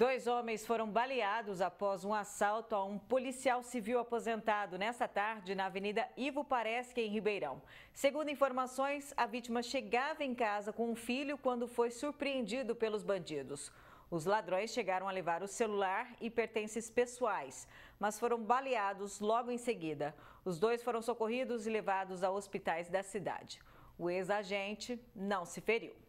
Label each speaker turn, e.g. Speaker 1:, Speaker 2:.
Speaker 1: Dois homens foram baleados após um assalto a um policial civil aposentado nesta tarde na Avenida Ivo Paresque, em Ribeirão. Segundo informações, a vítima chegava em casa com um filho quando foi surpreendido pelos bandidos. Os ladrões chegaram a levar o celular e pertences pessoais, mas foram baleados logo em seguida. Os dois foram socorridos e levados a hospitais da cidade. O ex-agente não se feriu.